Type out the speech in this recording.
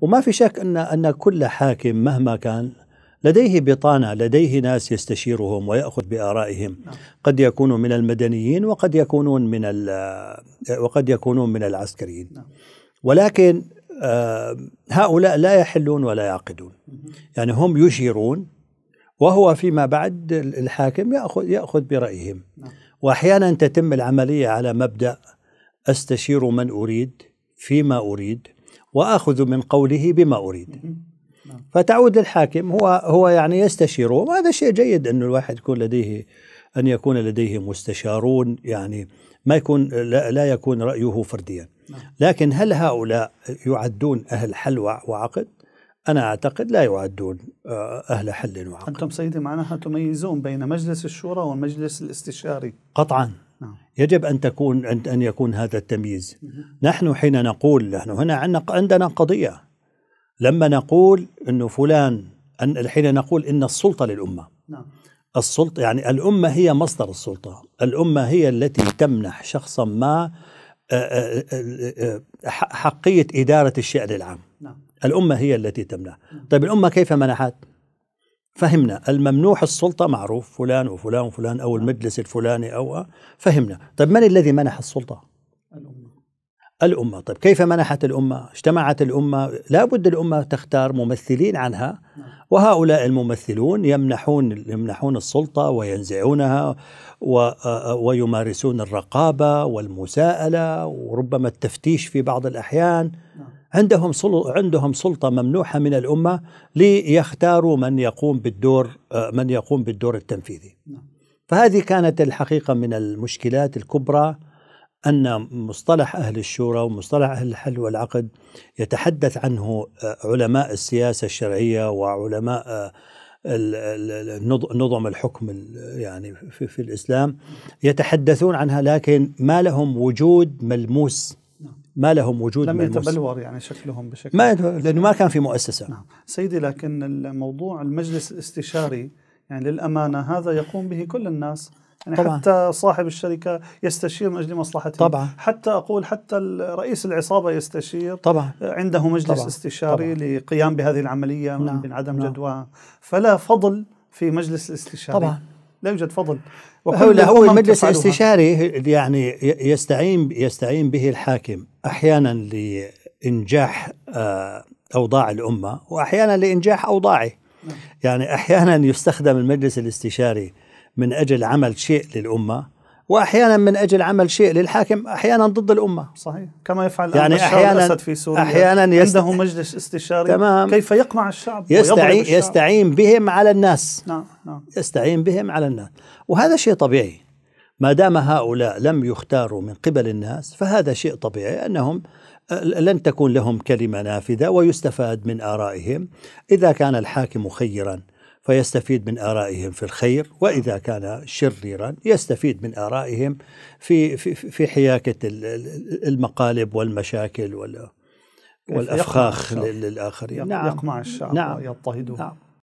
وما في شك أن أن كل حاكم مهما كان لديه بطانة لديه ناس يستشيرهم ويأخذ بآرائهم نعم. قد يكونوا من المدنيين وقد يكونون من وقد يكونون من العسكريين نعم. ولكن آه، هؤلاء لا يحلون ولا يعقدون يعني هم يشيرون وهو فيما بعد الحاكم يأخذ يأخذ برأيهم نعم. وأحيانا تتم العملية على مبدأ أستشير من أريد فيما أريد واخذ من قوله بما اريد نعم. فتعود للحاكم هو هو يعني يستشيره وهذا شيء جيد انه الواحد يكون لديه ان يكون لديه مستشارون يعني ما يكون لا, لا يكون رايه فرديا نعم. لكن هل هؤلاء يعدون اهل حل وعقد؟ أنا أعتقد لا يعدون آه، أهل حل وعقد أنتم سيدي معناها تميزون بين مجلس الشورى والمجلس الاستشاري قطعا يجب ان تكون ان يكون هذا التمييز نحن حين نقول نحن هنا عندنا قضيه لما نقول انه فلان أن حين نقول ان السلطه للامه نعم السلطه يعني الامه هي مصدر السلطه الامه هي التي تمنح شخصا ما آه، آه، آه، حقيه اداره الشان العام نعم الامه هي التي تمنح نعم. طيب الامه كيف منحت فهمنا الممنوح السلطة معروف فلان وفلان وفلان أو نعم. المجلس الفلاني أو آه، فهمنا طيب من الذي منح السلطة الأمة الأمة طيب كيف منحت الأمة اجتمعت الأمة لا بد الأمة تختار ممثلين عنها نعم. وهؤلاء الممثلون يمنحون يمنحون السلطة وينزعونها و آه، ويمارسون الرقابة والمساءلة وربما التفتيش في بعض الأحيان نعم. عندهم عندهم سلطه ممنوحه من الامه ليختاروا من يقوم بالدور آه، من يقوم بالدور التنفيذي. نعم. فهذه كانت الحقيقه من المشكلات الكبرى ان مصطلح اهل الشورى ومصطلح اهل الحل والعقد يتحدث عنه آه، علماء السياسه الشرعيه وعلماء آه، نظم الحكم يعني في, في الاسلام يتحدثون عنها لكن ما لهم وجود ملموس ما لهم وجود لم يتبلور يعني شكلهم بشكل ما لانه ما كان في مؤسسه نعم سيدي لكن الموضوع المجلس الاستشاري يعني للامانه هذا يقوم به كل الناس يعني طبعا. حتى صاحب الشركة يستشير من أجل مصلحته طبعا. حتى أقول حتى رئيس العصابة يستشير طبعا. عنده مجلس طبعا. استشاري طبعا. لقيام بهذه العملية من نعم. عدم نعم. جدواها فلا فضل في مجلس الاستشاري طبعا لا يوجد فضل هو المجلس الاستشاري يعني يستعين يستعين به الحاكم احيانا لانجاح آه، اوضاع الامه واحيانا لانجاح اوضاعه نعم. يعني احيانا يستخدم المجلس الاستشاري من اجل عمل شيء للامه واحيانا من اجل عمل شيء للحاكم احيانا ضد الامه صحيح كما يفعل يعني احيانا الاسد في سوريا احيانا يست... عنده مجلس استشاري تمام كيف يقمع الشعب يستعين الشعب. يستعين بهم على الناس نعم نعم يستعين بهم على الناس وهذا شيء طبيعي ما دام هؤلاء لم يختاروا من قبل الناس فهذا شيء طبيعي انهم آه، لن تكون لهم كلمه نافذه ويستفاد من ارائهم اذا كان الحاكم خيرا فيستفيد من آرائهم في الخير وإذا كان شريرا يستفيد من آرائهم في في في حياكة المقالب والمشاكل والأفخاخ للآخرين نعم. يقمع الشعب نعم ويضطهده نعم